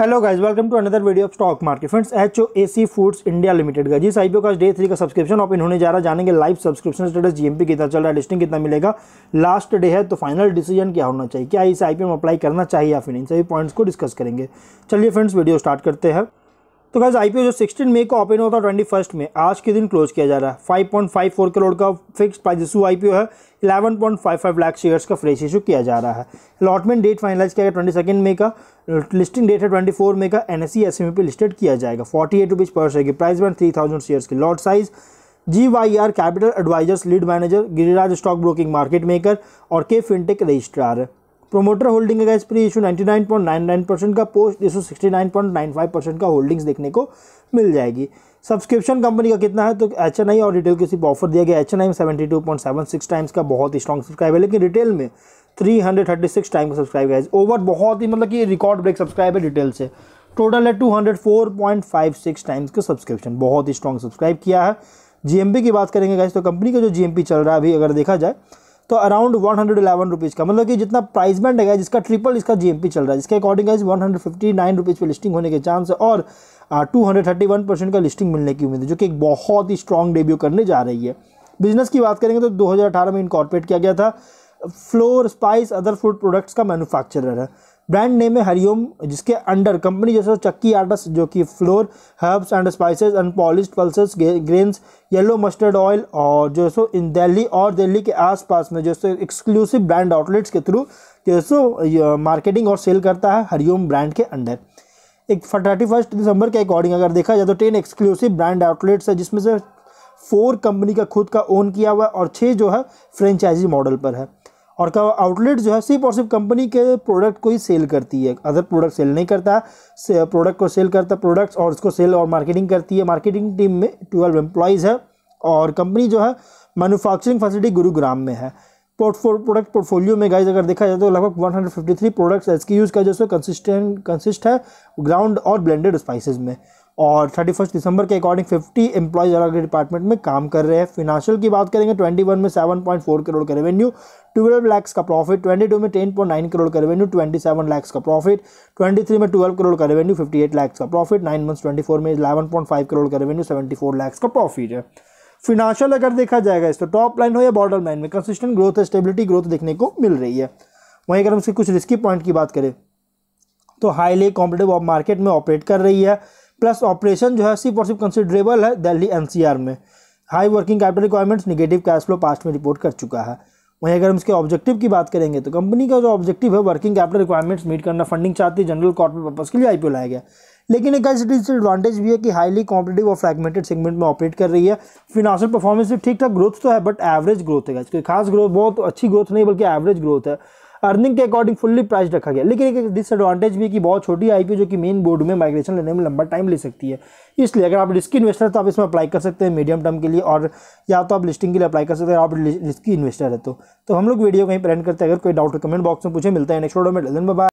hello guys welcome to another video of stock market friends H O A C Foods India Limited का जिस IPO का day three का subscription open होने जा रहा जानेंगे लाइव सब्सक्रिप्शन स्टेटस जीएमपी कितना चल रहा है लिस्टिंग कितना मिलेगा लास्ट डे है तो फाइनल डिसीजन क्या होना चाहिए क्या इस आईपीओ में अप्लाई करना चाहिए या फिर इन सभी पॉइंट्स को डिस्कस करेंगे चलिए फ्रेंड्स वीडियो स्टार्ट करते हैं तो गैस आईपीओ जो 16 मई को ओपन होता था ट्वेंटी फर्स्ट में आज के दिन क्लोज किया जा रहा है 5.54 करोड़ का फिक्स प्राइस इशू आईपीओ है 11.55 लाख शेयर्स का फ्रेश इशू किया जा रहा है अलॉटमेंट डेट फाइनलाइज किया गया ट्वेंटी सेकेंड मे का लिस्टिंग डेट है ट्वेंटी फोर मे का एन एस e, e पे लिस्टेड किया जाएगा forty eight rupees per share की price band three thousand shares की lot size G Y R Capital Advisors lead manager Giriraj stock broking market maker और K fintech registrar है promoter holding है nine pre issue nine percent का post issue five percent का holdings देखने को मिल जाएगी subscription company का कितना है तो एच एन आई और रिटेल के सिर्फ ऑफर दिया गया एच एन आई में seventy two point seven six times का बहुत ही स्ट्रॉन्ग सब्सक्राइब है लेकिन रिटेल में three hundred thirty six time का सब्सक्राइब है ओवर बहुत ही मतलब कि रिकॉर्ड ब्रेक सब्सक्राइब है रिटेल से टोटल है two hundred four point five six times का सब्सक्रिप्शन बहुत ही स्ट्रॉन्ग सब्सक्राइब किया है जीएमपी की बात करेंगे गैस तो कंपनी का जो जीएमपी चल रहा है अभी अगर देखा जाए तो around one hundred eleven rupees का मतलब कि जितना प्राइस बैंड है जिसका ट्रिपल इसका जीएमपी चल रहा है जिसके according one hundred fifty nine rupees पर लिस्टिंग होने के चांस है और two hundred thirty one percent का लिस्टिंग मिलने की उम्मीद है जो कि एक बहुत ही स्ट्रॉन्ग डेब्यू करने जा रही है बिजनेस की बात करेंगे तो दो हज़ार अठारह में इनकॉर्पोरेट किया गया था flour spice other food products का मैनुफैक्चरर है ब्रांड नेम है हरिओम जिसके अंडर कंपनी जैसे चक्की आटस जो कि flour herbs and spices unpolish pulses grains yellow mustard oil और जो सो इन दिल्ली और दिल्ली के आसपास में जो सो एक्सक्लूसिव ब्रांड आउटलेट्स के थ्रू जो सो मार्केटिंग और सेल करता है हरिओम ब्रांड के अंडर एक थर्टी फर्स्ट दिसंबर के अकॉर्डिंग अगर देखा जाए तो टेन एक्सक्लूसिव ब्रांड आउटलेट्स है जिसमें से फोर कंपनी का खुद का ओन किया हुआ है और छः जो है फ्रेंचाइजी मॉडल पर है और आउटलेट जो है सिर्फ और सिर्फ कंपनी के प्रोडक्ट को ही सेल करती है अदर प्रोडक्ट सेल नहीं करता से, प्रोडक्ट को सेल करता प्रोडक्ट्स और उसको सेल और मार्केटिंग करती है मार्केटिंग टीम में ट्वेल्व एम्प्लॉयज़ है और कंपनी जो है मैनुफैक्चरिंग फैसिलिटी गुरुग्राम में है प्रोडक्ट पोर्टफोलियो में गाइज अगर देखा जाए तो लगभग 153 प्रोडक्ट्स एस की का जो है कंसिस्टेंट कंसिस्ट है ग्राउंड और ब्लेंडेड स्पाइसेस में और थर्टी फर्स्ट दिसंबर के अकॉर्डिंग 50 एम्प्लॉयज़ अलग अलग डिपार्टमेंट में काम कर रहे हैं फिनांशियल की बात करेंगे 21 में 7.4 करोड़ का रेवेन्यू 12 लाख का प्रॉफिट 22 में 10.9 करोड़ का रेवेन्यू 27 लाख का प्रॉफिट 23 में 12 करोड़ का रेवेन्यू 58 लाख का प्रॉफिट नाइन मंथ्स 24 में 11.5 करोड़ का रेवेन्यू 74 लाख का प्रॉफिट है फिनांशियल अगर देखा जाएगा इस तो टॉप लाइन हो या बॉर्डर लाइन में कंसिस्टेंट ग्रोथ स्टेबिलिटी ग्रोथ देखने को मिल रही है वहीं अगर हम इसके कुछ रिस्की पॉइंट की बात करें तो हाईली कॉम्पिटेटिव मार्केट में ऑपरेट कर रही है प्लस ऑपरेशन जो है सिर्फ और सिर्फ कंसिडरेबल है दिल्ली एनसीआर में high working capital requirements negative cash flow past में रिपोर्ट कर चुका है वहीं अगर हम इसके ऑब्जेक्टिव की बात करेंगे तो कंपनी का जो ऑब्जेक्टिव है वर्किंग कैपिटल रिक्वायरमेंट्स मीट करना फंडिंग चाहती है जनरल कॉर्पोरेट पर्पज़ के लिए आईपीओ लाया गया लेकिन एक इस डिसएडवांटेज भी है कि हाईली कॉम्पिटेटिव और फ्रेगमेंटेड सेगमेंट में ऑपरेट कर रही है फिनांशियल परफॉर्मेंस भी ठीक ठाक ग्रोथ तो है बट एवरेज ग्रोथ है इसकी खास ग्रोथ बहुत अच्छी ग्रोथ नहीं बल्कि एवरेज ग्रोथ है अर्निंग के अकॉर्डिंग फुल्ली प्राइस रखा गया लेकिन एक डिसएडवांटेज भी है कि बहुत छोटी आई जो कि मेन बोर्ड में माइग्रेशन लेने में लंबा टाइम ले सकती है इसलिए अगर आप रिस्की इन्वेस्टर तो आप इसमें अप्लाई कर सकते हैं मीडियम टर्म के लिए और या तो आप लिस्टिंग के लिए अप्लाई कर सकते हैं आप रिस्की इन्वेस्टर है तो, तो हम लोग वीडियो कहीं पर करते हैं अगर कोई डाउट कमेंट बॉक्स में पूछे मिलता है नेक्स्ट वीडियो में बाय